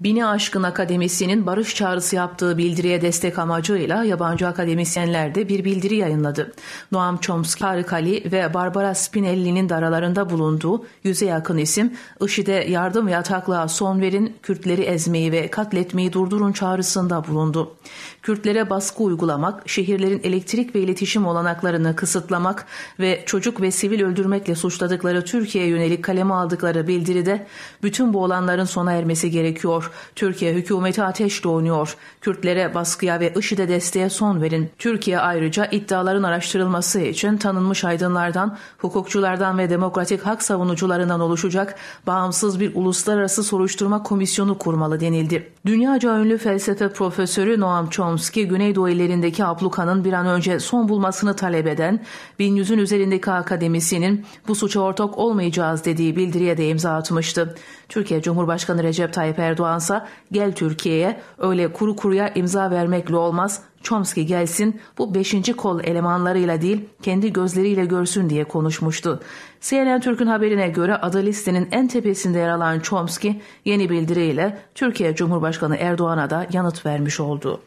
Bini aşkın akademisyenin barış çağrısı yaptığı bildiriye destek amacıyla yabancı akademisyenler de bir bildiri yayınladı. Noam Chomsky, Tarık Ali ve Barbara Spinelli'nin daralarında bulunduğu yüze yakın isim, IŞİD'e yardım yataklığa son verin, Kürtleri ezmeyi ve katletmeyi durdurun çağrısında bulundu. Kürtlere baskı uygulamak, şehirlerin elektrik ve iletişim olanaklarını kısıtlamak ve çocuk ve sivil öldürmekle suçladıkları Türkiye'ye yönelik kaleme aldıkları bildiride bütün bu olanların sona ermesi gerekiyor Türkiye hükümeti ateş doğunuyor. Kürtlere baskıya ve IŞİD'e desteğe son verin. Türkiye ayrıca iddiaların araştırılması için tanınmış aydınlardan, hukukçulardan ve demokratik hak savunucularından oluşacak bağımsız bir uluslararası soruşturma komisyonu kurmalı denildi. Dünyaca ünlü felsefe profesörü Noam Chomsky, Güneydoğu illerindeki ablukanın bir an önce son bulmasını talep eden, 1100'ün üzerindeki akademisinin bu suça ortak olmayacağız dediği bildiriye de imza atmıştı. Türkiye Cumhurbaşkanı Recep Tayyip Erdoğan Fransa gel Türkiye'ye öyle kuru kuruya imza vermekle olmaz Chomsky gelsin bu 5. kol elemanlarıyla değil kendi gözleriyle görsün diye konuşmuştu. CNN Türk'ün haberine göre adı listenin en tepesinde yer alan Chomsky yeni bildiriyle Türkiye Cumhurbaşkanı Erdoğan'a da yanıt vermiş oldu.